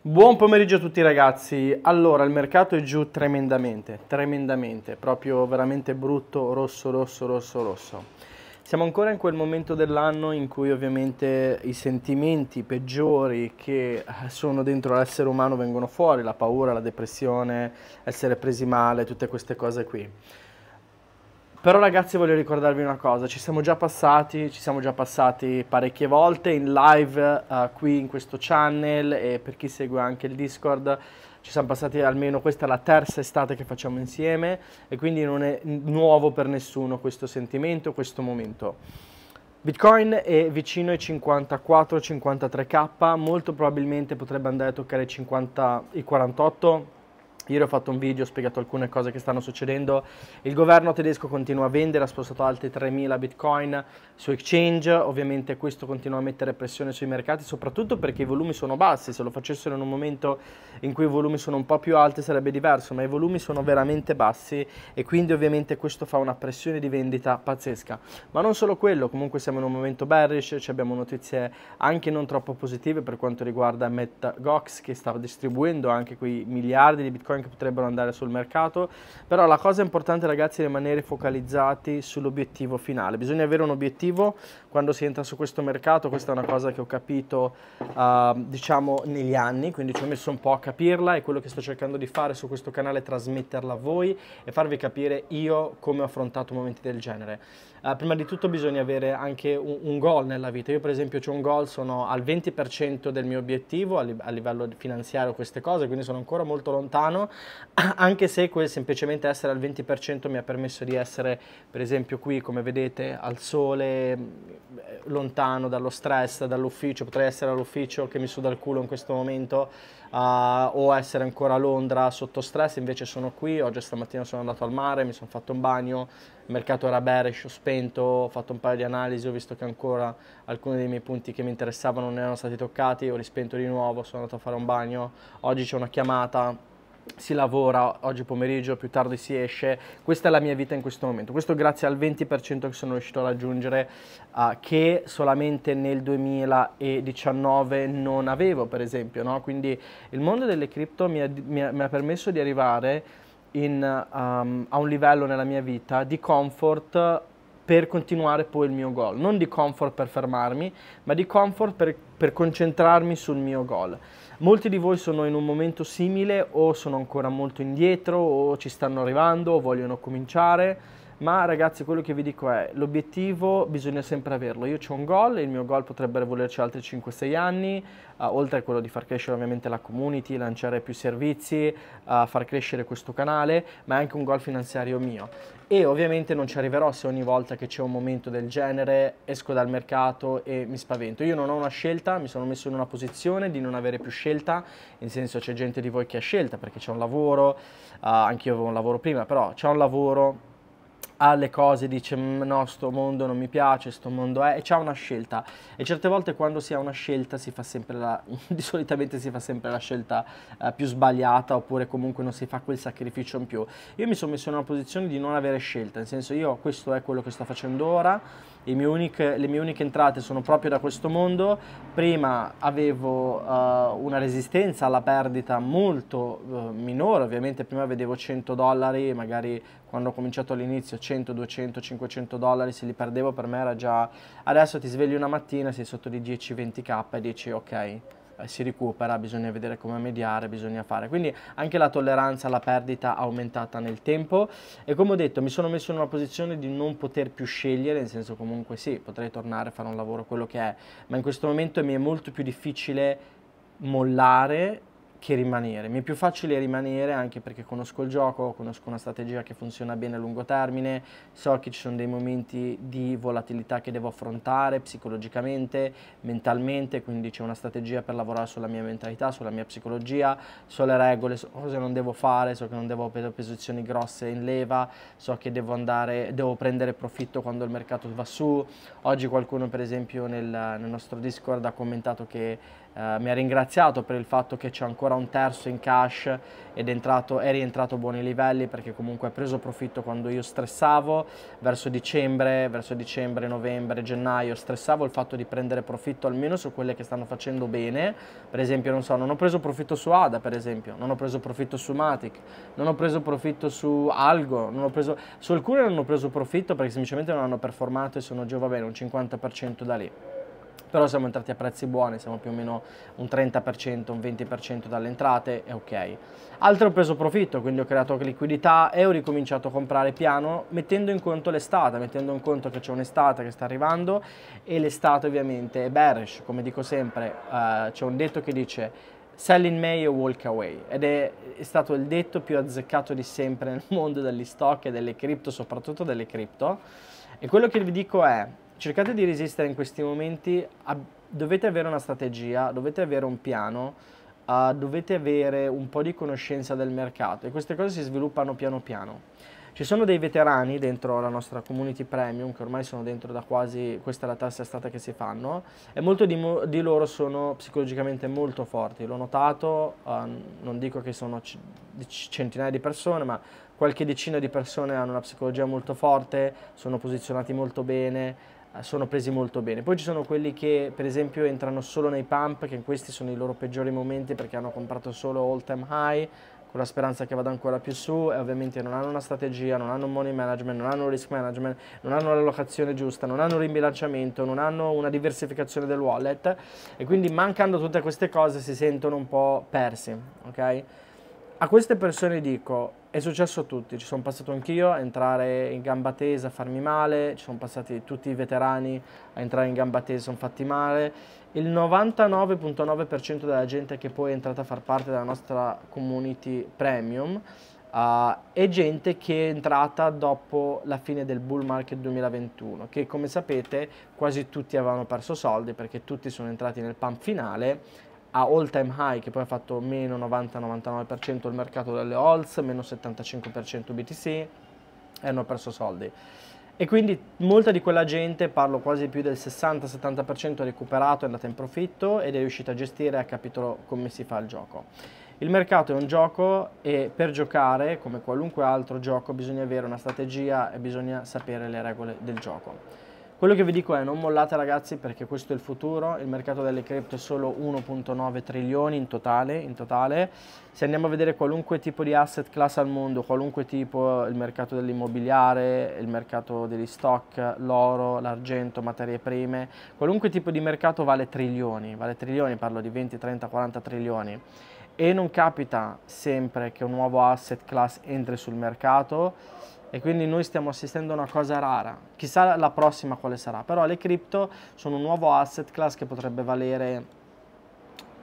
Buon pomeriggio a tutti ragazzi, allora il mercato è giù tremendamente, tremendamente, proprio veramente brutto, rosso, rosso, rosso, rosso. Siamo ancora in quel momento dell'anno in cui ovviamente i sentimenti peggiori che eh, sono dentro l'essere umano vengono fuori, la paura, la depressione, essere presi male, tutte queste cose qui. Però ragazzi voglio ricordarvi una cosa, ci siamo già passati, ci siamo già passati parecchie volte in live uh, qui in questo channel e per chi segue anche il Discord ci siamo passati almeno questa è la terza estate che facciamo insieme e quindi non è nuovo per nessuno questo sentimento, questo momento. Bitcoin è vicino ai 54-53k, molto probabilmente potrebbe andare a toccare 50, i 48 Ieri ho fatto un video, ho spiegato alcune cose che stanno succedendo. Il governo tedesco continua a vendere, ha spostato altri 3.000 bitcoin su exchange. Ovviamente questo continua a mettere pressione sui mercati, soprattutto perché i volumi sono bassi. Se lo facessero in un momento in cui i volumi sono un po' più alti sarebbe diverso, ma i volumi sono veramente bassi e quindi ovviamente questo fa una pressione di vendita pazzesca. Ma non solo quello, comunque siamo in un momento bearish, ci abbiamo notizie anche non troppo positive per quanto riguarda MetaGox che sta distribuendo anche quei miliardi di bitcoin Frank potrebbero andare sul mercato, però la cosa importante ragazzi è rimanere focalizzati sull'obiettivo finale, bisogna avere un obiettivo, quando si entra su questo mercato, questa è una cosa che ho capito uh, diciamo negli anni, quindi ci ho messo un po' a capirla e quello che sto cercando di fare su questo canale è trasmetterla a voi e farvi capire io come ho affrontato momenti del genere. Uh, prima di tutto bisogna avere anche un, un goal nella vita, io per esempio ho un goal, sono al 20% del mio obiettivo a, li a livello finanziario queste cose, quindi sono ancora molto lontano, anche se quel semplicemente essere al 20% mi ha permesso di essere per esempio qui come vedete al sole eh, lontano dallo stress, dall'ufficio, potrei essere all'ufficio che mi suda il culo in questo momento uh, o essere ancora a Londra sotto stress, invece sono qui, oggi stamattina sono andato al mare, mi sono fatto un bagno, il mercato era bearish, ho spento, ho fatto un paio di analisi, ho visto che ancora alcuni dei miei punti che mi interessavano non erano stati toccati, ho rispento di nuovo, sono andato a fare un bagno, oggi c'è una chiamata si lavora oggi pomeriggio, più tardi si esce, questa è la mia vita in questo momento. Questo grazie al 20% che sono riuscito a raggiungere uh, eh, che solamente nel 2019 non avevo, per esempio. No? Quindi il mondo delle cripto mi ha, mi mi ha permesso di arrivare in, um, a un livello nella mia vita di comfort per continuare poi il mio goal. Non di comfort per fermarmi, ma di comfort per, per concentrarmi sul mio goal. Molti di voi sono in un momento simile o sono ancora molto indietro o ci stanno arrivando o vogliono cominciare ma ragazzi quello che vi dico è l'obiettivo bisogna sempre averlo, io ho un gol, il mio goal potrebbe volerci altri 5-6 anni, uh, oltre a quello di far crescere ovviamente la community, lanciare più servizi, uh, far crescere questo canale, ma è anche un goal finanziario mio e ovviamente non ci arriverò se ogni volta che c'è un momento del genere esco dal mercato e mi spavento. Io non ho una scelta, mi sono messo in una posizione di non avere più scelta, in senso c'è gente di voi che ha scelta perché c'è un lavoro, uh, anch'io avevo un lavoro prima, però c'è un lavoro alle cose, dice mm, no, sto mondo non mi piace, sto mondo è, e c'è una scelta. E certe volte quando si ha una scelta si fa sempre la, di solitamente si fa sempre la scelta eh, più sbagliata oppure comunque non si fa quel sacrificio in più. Io mi sono messo in una posizione di non avere scelta, nel senso io questo è quello che sto facendo ora, mie uniche, le mie uniche entrate sono proprio da questo mondo. Prima avevo uh, una resistenza alla perdita molto uh, minore, ovviamente prima vedevo 100 dollari, magari quando ho cominciato all'inizio 100, 200, 500 dollari, se li perdevo per me era già... Adesso ti svegli una mattina, sei sotto di 10, 20k e dici ok, eh, si recupera, bisogna vedere come mediare, bisogna fare. Quindi anche la tolleranza alla perdita aumentata nel tempo e come ho detto mi sono messo in una posizione di non poter più scegliere, nel senso comunque sì, potrei tornare a fare un lavoro quello che è, ma in questo momento mi è molto più difficile mollare che rimanere. Mi è più facile rimanere anche perché conosco il gioco, conosco una strategia che funziona bene a lungo termine, so che ci sono dei momenti di volatilità che devo affrontare psicologicamente, mentalmente, quindi c'è una strategia per lavorare sulla mia mentalità, sulla mia psicologia, so le regole, so cosa non devo fare, so che non devo prendere posizioni grosse in leva, so che devo andare, devo prendere profitto quando il mercato va su. Oggi qualcuno per esempio nel, nel nostro Discord ha commentato che Uh, mi ha ringraziato per il fatto che c'è ancora un terzo in cash ed è, entrato, è rientrato a buoni livelli perché comunque ha preso profitto quando io stressavo verso dicembre, verso dicembre, novembre, gennaio stressavo il fatto di prendere profitto almeno su quelle che stanno facendo bene per esempio non so, non ho preso profitto su ADA per esempio, non ho preso profitto su Matic non ho preso profitto su Algo non ho preso, su alcune non ho preso profitto perché semplicemente non hanno performato e sono giù va bene un 50% da lì però siamo entrati a prezzi buoni, siamo più o meno un 30%, un 20% dalle entrate, è ok. Altro ho preso profitto, quindi ho creato liquidità e ho ricominciato a comprare piano mettendo in conto l'estate, mettendo in conto che c'è un'estate che sta arrivando e l'estate ovviamente è bearish, come dico sempre, uh, c'è un detto che dice sell in May o walk away ed è, è, stato il detto più azzeccato di sempre nel mondo degli stock e delle cripto, soprattutto delle cripto e quello che vi dico è cercate di resistere in questi momenti, dovete avere una strategia, dovete avere un piano, uh, dovete avere un po' di conoscenza del mercato e queste cose si sviluppano piano piano. Ci sono dei veterani dentro la nostra community premium che ormai sono dentro da quasi, questa è la terza estate che si fanno e molti di, mo di, loro sono psicologicamente molto forti, l'ho notato, uh, non dico che sono centinaia di persone ma qualche decina di persone hanno una psicologia molto forte, sono posizionati molto bene, eh, sono presi molto bene. Poi ci sono quelli che per esempio entrano solo nei pump, che in questi sono i loro peggiori momenti perché hanno comprato solo all time high, con la speranza che vada ancora più su e ovviamente non hanno una strategia, non hanno un money management, non hanno un risk management, non hanno la locazione giusta, non hanno un rimbilanciamento, non hanno una diversificazione del wallet e quindi mancando tutte queste cose si sentono un po' persi, ok? a queste persone dico, è successo a tutti, ci sono passato anch'io a entrare in gamba tesa, a farmi male, ci sono passati tutti i veterani a entrare in gamba tesa, sono fatti male. Il 99.9% della gente che poi è entrata a far parte della nostra community premium uh, è gente che è entrata dopo la fine del bull market 2021, che come sapete quasi tutti avevano perso soldi perché tutti sono entrati nel pump finale a all time high che poi ha fatto meno 90-99% il mercato delle holds, meno 75% BTC e hanno perso soldi. E quindi molta di quella gente, parlo quasi più del 60-70% è recuperato, è andata in profitto ed è riuscita a gestire e ha capito come si fa il gioco. Il mercato è un gioco e per giocare, come qualunque altro gioco, bisogna avere una strategia e bisogna sapere le regole del gioco. Quello che vi dico è non mollate ragazzi perché questo è il futuro, il mercato delle cripto è solo 1.9 trilioni in totale, in totale, se andiamo a vedere qualunque tipo di asset class al mondo, qualunque tipo, il mercato dell'immobiliare, il mercato degli stock, l'oro, l'argento, materie prime, qualunque tipo di mercato vale trilioni, vale trilioni, parlo di 20, 30, 40 trilioni e non capita sempre che un nuovo asset class entri sul mercato e quindi noi stiamo assistendo a una cosa rara, chissà la prossima quale sarà, però le cripto sono un nuovo asset class che potrebbe valere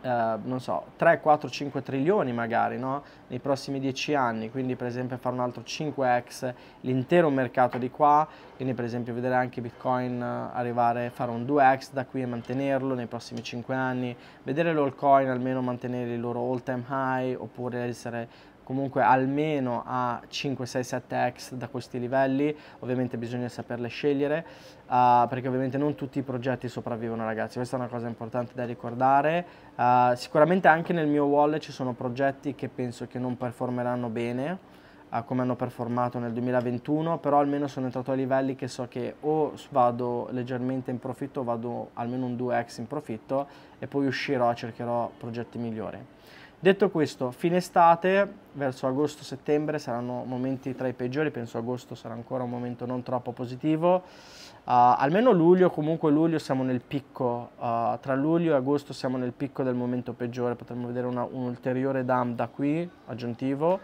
Uh, non so, 3, 4, 5 trilioni magari no? nei prossimi 10 anni, quindi per esempio fare un altro 5x l'intero mercato di qua, quindi per esempio vedere anche Bitcoin eh, arrivare a fare un 2x da qui e mantenerlo nei prossimi 5 anni, vedere l'allcoin almeno mantenere il loro all time high oppure essere comunque almeno a 5, 6, 7 x da questi livelli, ovviamente bisogna saperle scegliere uh, perché ovviamente non tutti i progetti sopravvivono ragazzi, questa è una cosa importante da ricordare, uh, sicuramente anche nel mio wallet ci sono progetti che penso che non performeranno bene uh, come hanno performato nel 2021, però almeno sono entrato a livelli che so che o vado leggermente in profitto o vado almeno un 2x in profitto e poi uscirò e cercherò progetti migliori. Detto questo, fine estate, verso agosto-settembre saranno momenti tra i peggiori, penso agosto sarà ancora un momento non troppo positivo, uh, almeno luglio, comunque luglio siamo nel picco, uh, tra luglio e agosto siamo nel picco del momento peggiore, potremmo vedere una, un ulteriore DAM da qui, aggiuntivo,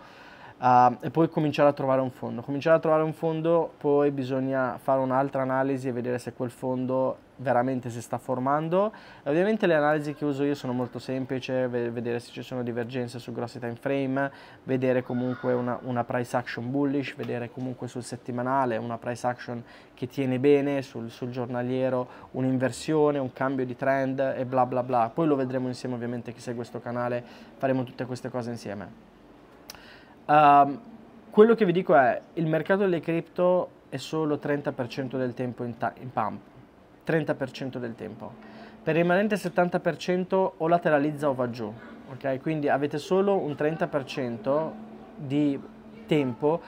uh, e poi cominciare a trovare un fondo. Cominciare a trovare un fondo, poi bisogna fare un'altra analisi e vedere se quel fondo veramente si sta formando. Ovviamente le analisi che uso io sono molto semplici, vedere se ci sono divergenze su grossi time frame, vedere comunque una, una, price action bullish, vedere comunque sul settimanale una price action che tiene bene, sul, sul giornaliero un'inversione, un cambio di trend e bla bla bla. Poi lo vedremo insieme ovviamente chi segue questo canale, faremo tutte queste cose insieme. Um, quello che vi dico è, il mercato delle cripto è solo 30% del tempo in, in pump 30% del tempo. Per il rimanente 70% o lateralizza o va giù, ok? Quindi avete solo un 30% di tempo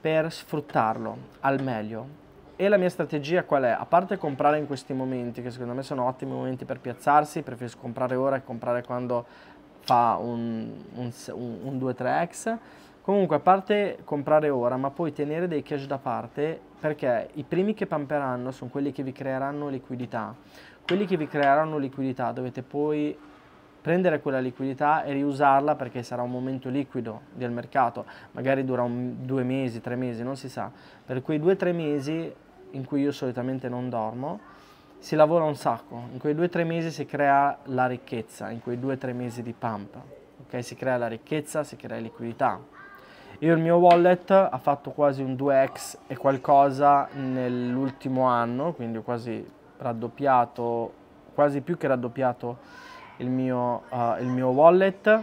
per sfruttarlo al meglio. E la mia strategia qual è? A parte comprare in questi momenti, che secondo me sono ottimi momenti per piazzarsi, preferisco comprare ora e comprare quando fa un, un, un, un 2-3x, Comunque, a parte comprare ora, ma poi tenere dei cash da parte, perché i primi che pamperanno sono quelli che vi creeranno liquidità. Quelli che vi creeranno liquidità dovete poi prendere quella liquidità e riusarla perché sarà un momento liquido del mercato, magari dura un, due mesi, tre mesi, non si sa. Per quei due o tre mesi in cui io solitamente non dormo, si lavora un sacco, in quei due o tre mesi si crea la ricchezza, in quei due o tre mesi di pump, ok? Si crea la ricchezza, si crea liquidità. Io il mio wallet ha fatto quasi un 2x e qualcosa nell'ultimo anno, quindi ho quasi raddoppiato, quasi più che raddoppiato il mio, uh, il mio wallet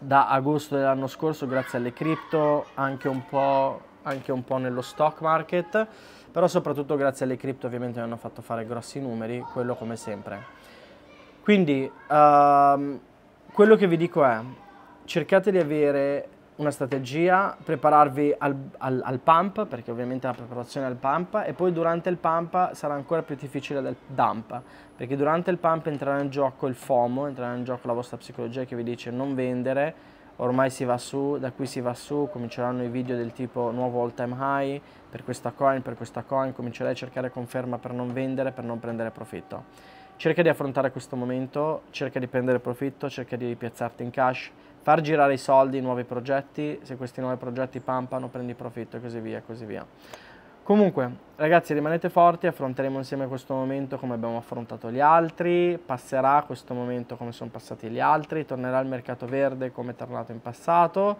da agosto dell'anno scorso grazie alle cripto, anche un po' anche un po' nello stock market, però soprattutto grazie alle cripto ovviamente mi hanno fatto fare grossi numeri, quello come sempre. Quindi uh, quello che vi dico è cercate di avere una strategia, prepararvi al, al, al, pump, perché ovviamente la preparazione al pump, e poi durante il pump sarà ancora più difficile del dump, perché durante il pump entrerà in gioco il FOMO, entrerà in gioco la vostra psicologia che vi dice non vendere, ormai si va su, da qui si va su, cominceranno i video del tipo nuovo all time high, per questa coin, per questa coin, comincerai a cercare conferma per non vendere, per non prendere profitto. Cerca di affrontare questo momento, cerca di prendere profitto, cerca di piazzarti in cash, far girare i soldi, i nuovi progetti, se questi nuovi progetti pampano prendi profitto e così via, così via. Comunque, ragazzi, rimanete forti, affronteremo insieme questo momento come abbiamo affrontato gli altri, passerà questo momento come sono passati gli altri, tornerà il mercato verde come è tornato in passato.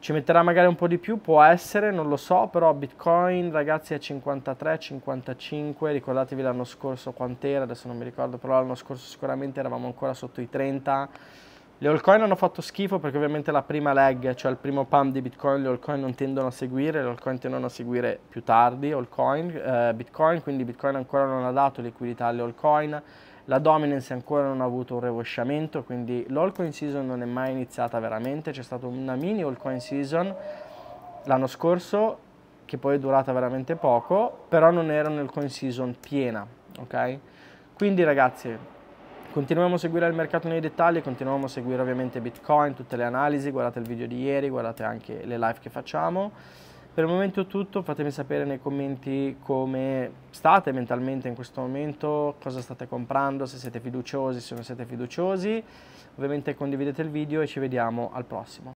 Ci metterà magari un po' di più, può essere, non lo so, però Bitcoin ragazzi è 53, 55, ricordatevi l'anno scorso quant'era, adesso non mi ricordo, però l'anno scorso sicuramente eravamo ancora sotto i 30 le altcoin hanno fatto schifo perché ovviamente la prima lag, cioè il primo pump di Bitcoin, le altcoin non tendono a seguire, le altcoin tendono a seguire più tardi altcoin, eh, Bitcoin, quindi Bitcoin ancora non ha dato liquidità alle altcoin, la dominance ancora non ha avuto un revosciamento, quindi l'altcoin season non è mai iniziata veramente, c'è stata una mini altcoin season l'anno scorso che poi è durata veramente poco, però non era un'altcoin season piena, ok? Quindi ragazzi, Continuiamo a seguire il mercato nei dettagli, continuiamo a seguire ovviamente Bitcoin, tutte le analisi, guardate il video di ieri, guardate anche le live che facciamo. Per il momento è tutto, fatemi sapere nei commenti come state mentalmente in questo momento, cosa state comprando, se siete fiduciosi, se non siete fiduciosi. Ovviamente condividete il video e ci vediamo al prossimo.